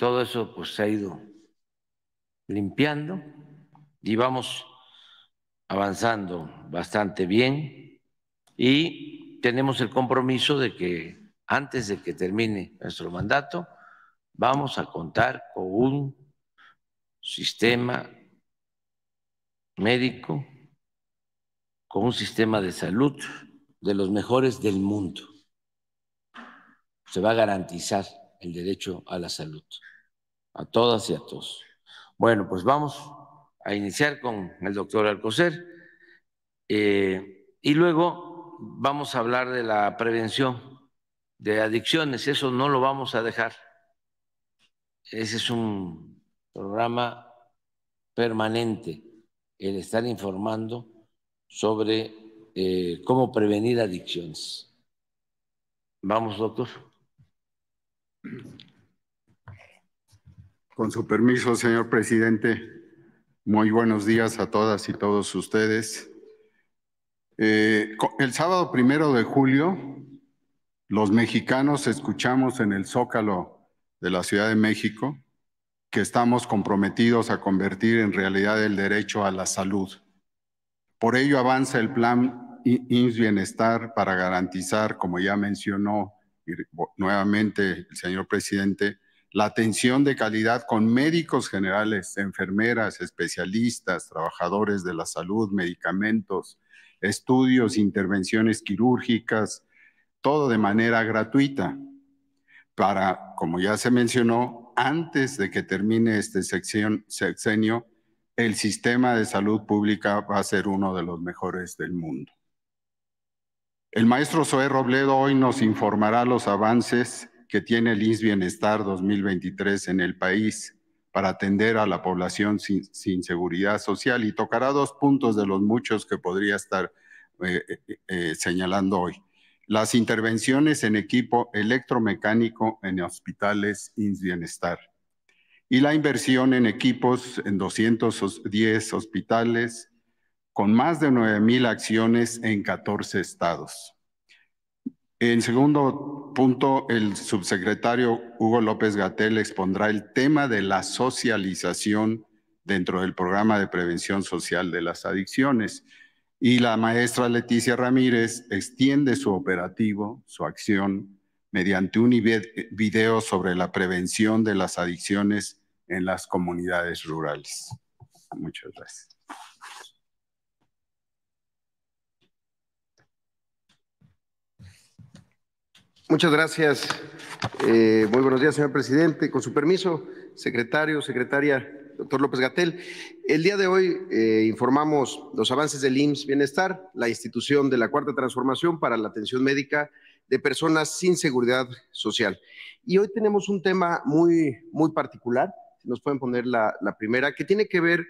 Todo eso pues se ha ido limpiando y vamos avanzando bastante bien y tenemos el compromiso de que antes de que termine nuestro mandato vamos a contar con un sistema médico, con un sistema de salud de los mejores del mundo. Se va a garantizar el derecho a la salud a todas y a todos. Bueno, pues vamos a iniciar con el doctor Alcocer eh, y luego vamos a hablar de la prevención de adicciones. Eso no lo vamos a dejar. Ese es un programa permanente, el estar informando sobre eh, cómo prevenir adicciones. Vamos, doctor. Con su permiso, señor presidente, muy buenos días a todas y todos ustedes. Eh, el sábado primero de julio, los mexicanos escuchamos en el Zócalo de la Ciudad de México que estamos comprometidos a convertir en realidad el derecho a la salud. Por ello avanza el plan INS Bienestar para garantizar, como ya mencionó nuevamente el señor presidente, la atención de calidad con médicos generales, enfermeras, especialistas, trabajadores de la salud, medicamentos, estudios, intervenciones quirúrgicas, todo de manera gratuita, para, como ya se mencionó, antes de que termine este sexenio, el sistema de salud pública va a ser uno de los mejores del mundo. El maestro Zoé Robledo hoy nos informará los avances que tiene el INS Bienestar 2023 en el país para atender a la población sin, seguridad social y tocará dos puntos de los muchos que podría estar eh, eh, eh, señalando hoy. Las intervenciones en equipo electromecánico en hospitales INS Bienestar y la inversión en equipos en 210 hospitales con más de 9.000 acciones en 14 estados. En segundo punto, el subsecretario Hugo López Gatel expondrá el tema de la socialización dentro del programa de prevención social de las adicciones. Y la maestra Leticia Ramírez extiende su operativo, su acción, mediante un video sobre la prevención de las adicciones en las comunidades rurales. Muchas gracias. Muchas gracias. Eh, muy buenos días, señor presidente. Con su permiso, secretario, secretaria, doctor López Gatel. El día de hoy eh, informamos los avances del IMSS Bienestar, la institución de la Cuarta Transformación para la atención médica de personas sin seguridad social. Y hoy tenemos un tema muy, muy particular, si nos pueden poner la, primera, que tiene que ver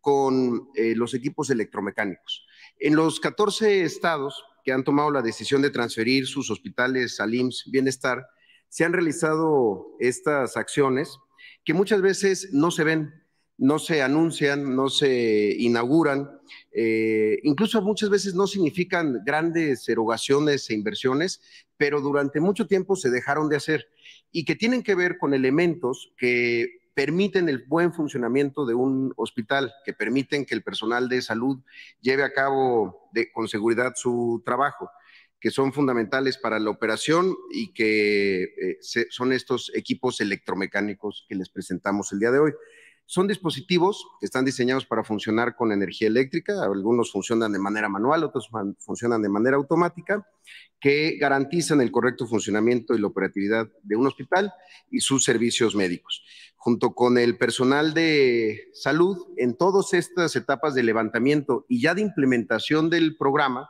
con eh, los equipos electromecánicos. En los 14 estados que han tomado la decisión de transferir sus hospitales al IMSS Bienestar, se han realizado estas acciones que muchas veces no se ven, no se anuncian, no se inauguran, eh, incluso muchas veces no significan grandes erogaciones e inversiones, pero durante mucho tiempo se dejaron de hacer y que tienen que ver con elementos que permiten el buen funcionamiento de un hospital, que permiten que el personal de salud lleve a cabo de, con seguridad su trabajo, que son fundamentales para la operación y que eh, son estos equipos electromecánicos que les presentamos el día de hoy. Son dispositivos que están diseñados para funcionar con energía eléctrica, algunos funcionan de manera manual, otros funcionan de manera automática, que garantizan el correcto funcionamiento y la operatividad de un hospital y sus servicios médicos. Junto con el personal de salud, en todas estas etapas de levantamiento y ya de implementación del programa,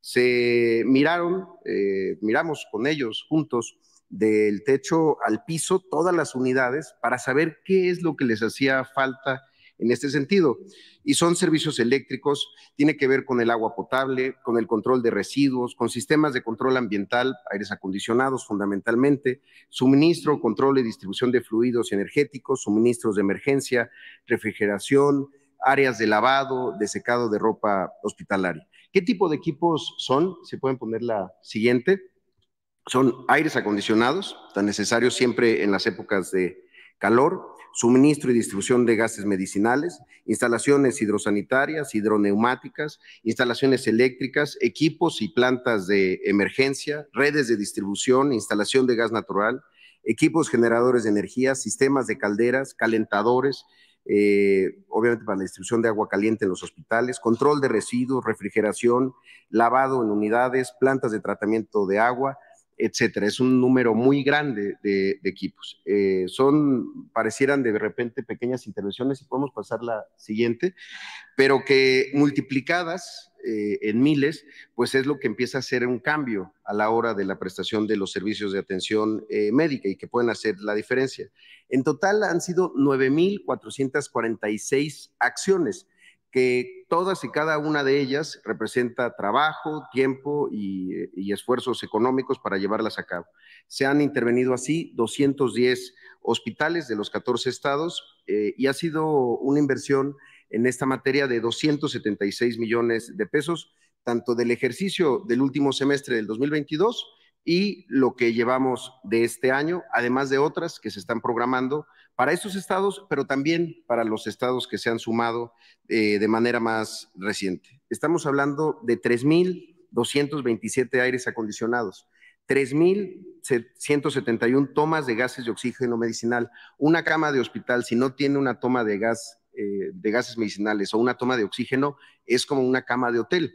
se miraron, eh, miramos con ellos juntos, del techo al piso todas las unidades para saber qué es lo que les hacía falta en este sentido. Y son servicios eléctricos, tiene que ver con el agua potable, con el control de residuos, con sistemas de control ambiental, aires acondicionados fundamentalmente, suministro, control y distribución de fluidos energéticos, suministros de emergencia, refrigeración, áreas de lavado, de secado de ropa hospitalaria. ¿Qué tipo de equipos son? Se pueden poner la siguiente son aires acondicionados, tan necesarios siempre en las épocas de calor, suministro y distribución de gases medicinales, instalaciones hidrosanitarias, hidroneumáticas, instalaciones eléctricas, equipos y plantas de emergencia, redes de distribución, instalación de gas natural, equipos generadores de energía, sistemas de calderas, calentadores, eh, obviamente para la distribución de agua caliente en los hospitales, control de residuos, refrigeración, lavado en unidades, plantas de tratamiento de agua, etcétera. Es un número muy grande de, equipos. Eh, son, parecieran de repente pequeñas intervenciones y podemos pasar la siguiente, pero que multiplicadas eh, en miles, pues es lo que empieza a hacer un cambio a la hora de la prestación de los servicios de atención eh, médica y que pueden hacer la diferencia. En total han sido 9.446 acciones que todas y cada una de ellas representa trabajo, tiempo y, eh, esfuerzos económicos para llevarlas a cabo. Se han intervenido así 210 hospitales de los 14 estados eh, y ha sido una inversión en esta materia de 276 millones de pesos, tanto del ejercicio del último semestre del 2022 y lo que llevamos de este año, además de otras que se están programando para estos estados, pero también para los estados que se han sumado eh, de manera más reciente. Estamos hablando de 3.227 aires acondicionados, 3.171 tomas de gases de oxígeno medicinal, una cama de hospital si no tiene una toma de gas eh, de gases medicinales o una toma de oxígeno es como una cama de hotel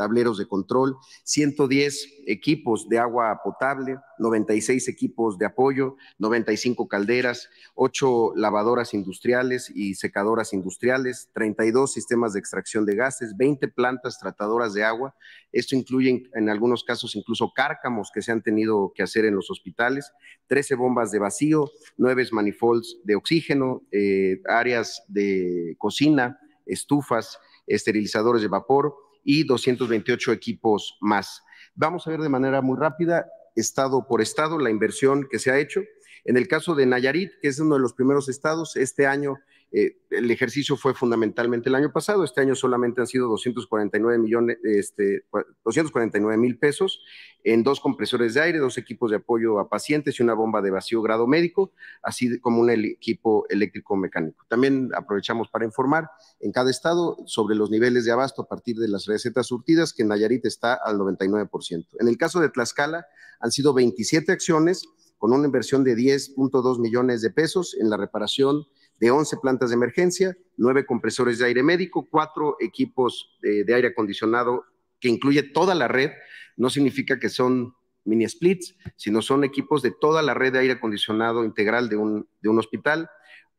tableros de control, 110 equipos de agua potable, 96 equipos de apoyo, 95 calderas, 8 lavadoras industriales y secadoras industriales, 32 sistemas de extracción de gases, 20 plantas tratadoras de agua. Esto incluye en algunos casos incluso cárcamos que se han tenido que hacer en los hospitales, 13 bombas de vacío, 9 manifolds de oxígeno, eh, áreas de cocina, estufas, esterilizadores de vapor y 228 equipos más. Vamos a ver de manera muy rápida, estado por estado, la inversión que se ha hecho. En el caso de Nayarit, que es uno de los primeros estados, este año eh, el ejercicio fue fundamentalmente el año pasado, este año solamente han sido 249 millones, este, 249 mil pesos en dos compresores de aire, dos equipos de apoyo a pacientes y una bomba de vacío grado médico, así como un equipo eléctrico mecánico. También aprovechamos para informar en cada estado sobre los niveles de abasto a partir de las recetas surtidas, que en Nayarit está al 99%. En el caso de Tlaxcala han sido 27 acciones con una inversión de 10.2 millones de pesos en la reparación de 11 plantas de emergencia, 9 compresores de aire médico, 4 equipos de, aire acondicionado que incluye toda la red. No significa que son mini splits, sino son equipos de toda la red de aire acondicionado integral de un, de un hospital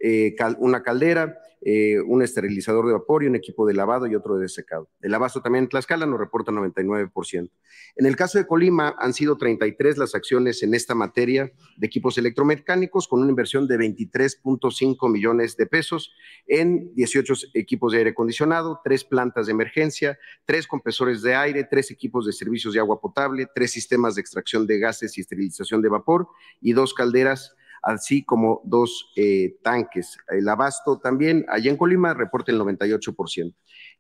eh, una caldera, eh, un esterilizador de vapor y un equipo de lavado y otro de secado. El lavado también en Tlaxcala nos reporta 99%. En el caso de Colima han sido 33 las acciones en esta materia de equipos electromecánicos con una inversión de 23.5 millones de pesos en 18 equipos de aire acondicionado, tres plantas de emergencia, tres compresores de aire, tres equipos de servicios de agua potable, tres sistemas de extracción de gases y esterilización de vapor y dos calderas así como dos eh, tanques. El abasto también, allá en Colima, reporta el 98%.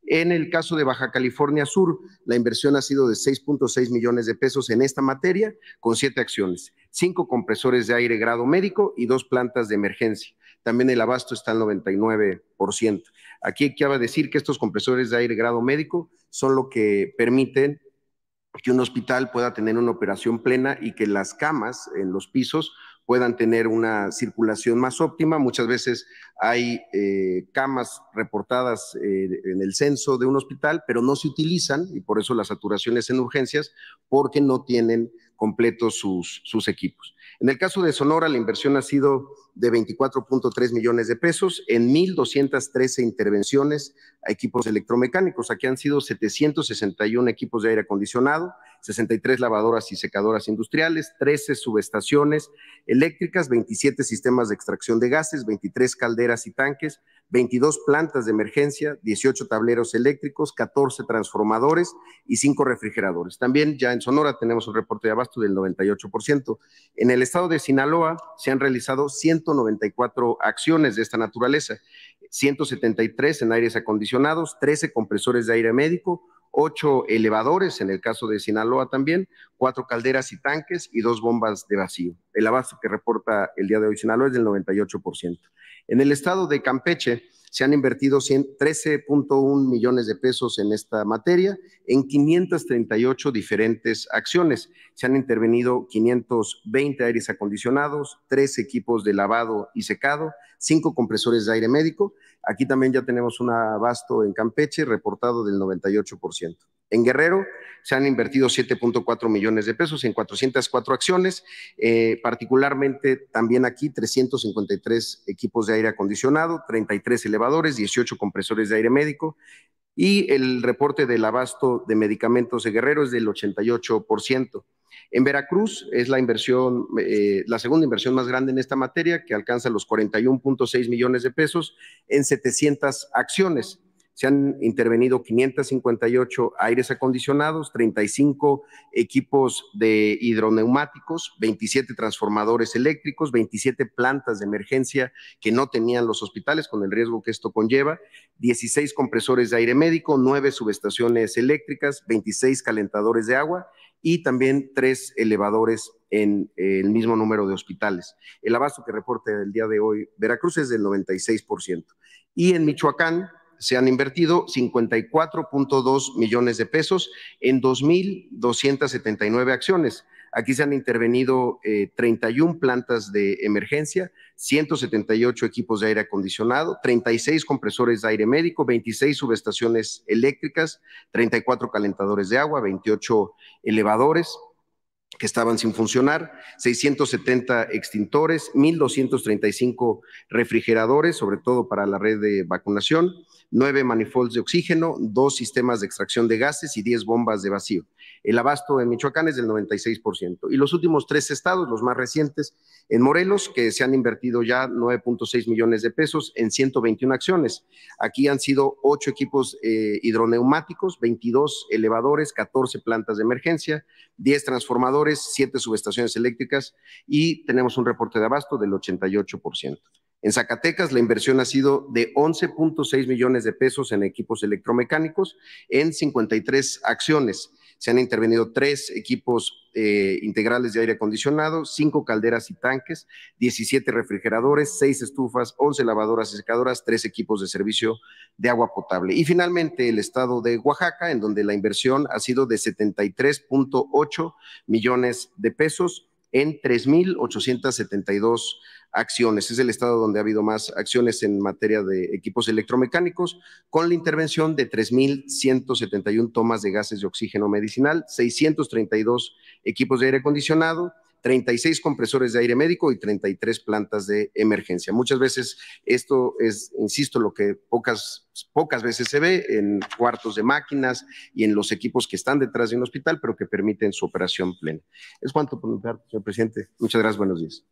En el caso de Baja California Sur, la inversión ha sido de 6.6 millones de pesos en esta materia, con siete acciones, cinco compresores de aire grado médico y dos plantas de emergencia. También el abasto está al 99%. Aquí quiero decir que estos compresores de aire grado médico son lo que permiten que un hospital pueda tener una operación plena y que las camas en los pisos puedan tener una circulación más óptima. Muchas veces hay eh, camas reportadas eh, en el censo de un hospital, pero no se utilizan y por eso las saturaciones en urgencias, porque no tienen completos sus, sus equipos. En el caso de Sonora, la inversión ha sido de 24.3 millones de pesos en 1.213 intervenciones a equipos electromecánicos. Aquí han sido 761 equipos de aire acondicionado, 63 lavadoras y secadoras industriales, 13 subestaciones eléctricas, 27 sistemas de extracción de gases, 23 calderas y tanques, 22 plantas de emergencia, 18 tableros eléctricos, 14 transformadores y 5 refrigeradores. También ya en Sonora tenemos un reporte de abasto del 98%. En el estado de Sinaloa se han realizado 194 acciones de esta naturaleza, 173 en aires acondicionados, 13 compresores de aire médico, ocho elevadores, en el caso de Sinaloa también, cuatro calderas y tanques y dos bombas de vacío. El abasto que reporta el día de hoy Sinaloa es del 98%. En el estado de Campeche, se han invertido 13.1 millones de pesos en esta materia, en 538 diferentes acciones. Se han intervenido 520 aires acondicionados, tres equipos de lavado y secado, cinco compresores de aire médico. Aquí también ya tenemos un abasto en Campeche reportado del 98%. En Guerrero se han invertido 7.4 millones de pesos en 404 acciones, eh, particularmente también aquí 353 equipos de aire acondicionado, 33 elevadores, 18 compresores de aire médico y el reporte del abasto de medicamentos de Guerrero es del 88%. En Veracruz es la eh, la segunda inversión más grande en esta materia, que alcanza los 41.6 millones de pesos en 700 acciones se han intervenido 558 aires acondicionados, 35 equipos de hidroneumáticos, 27 transformadores eléctricos, 27 plantas de emergencia que no tenían los hospitales con el riesgo que esto conlleva, 16 compresores de aire médico, 9 subestaciones eléctricas, 26 calentadores de agua y también tres elevadores en el mismo número de hospitales. El abasto que reporta el día de hoy Veracruz es del 96%. Y en Michoacán, se han invertido 54.2 millones de pesos en 2.279 acciones. Aquí se han intervenido 31 eh, plantas de emergencia, 178 equipos de aire acondicionado, 36 compresores de aire médico, 26 subestaciones eléctricas, 34 calentadores de agua, 28 elevadores que estaban sin funcionar, 670 extintores, 1.235 refrigeradores, sobre todo para la red de vacunación, nueve manifolds de oxígeno, dos sistemas de extracción de gases y diez bombas de vacío. El abasto en Michoacán es del 96%. Y los últimos tres estados, los más recientes, en Morelos, que se han invertido ya 9.6 millones de pesos en 121 acciones. Aquí han sido ocho equipos eh, hidroneumáticos, 22 elevadores, 14 plantas de emergencia, 10 transformadores, 7 subestaciones eléctricas y tenemos un reporte de abasto del 88%. En Zacatecas, la inversión ha sido de 11.6 millones de pesos en equipos electromecánicos en 53 acciones. Se han intervenido tres equipos eh, integrales de aire acondicionado, cinco calderas y tanques, 17 refrigeradores, seis estufas, 11 lavadoras y secadoras, tres equipos de servicio de agua potable. Y finalmente, el estado de Oaxaca, en donde la inversión ha sido de 73.8 millones de pesos en 3.872 acciones. Es el estado donde ha habido más acciones en materia de equipos electromecánicos, con la intervención de 3.171 tomas de gases de oxígeno medicinal, 632 equipos de aire acondicionado, 36 compresores de aire médico y 33 plantas de emergencia. Muchas veces esto es, insisto, lo que pocas, pocas veces se ve en cuartos de máquinas y en los equipos que están detrás de un hospital, pero que permiten su operación plena. Es cuanto por mi parte, señor presidente. Muchas gracias, buenos días.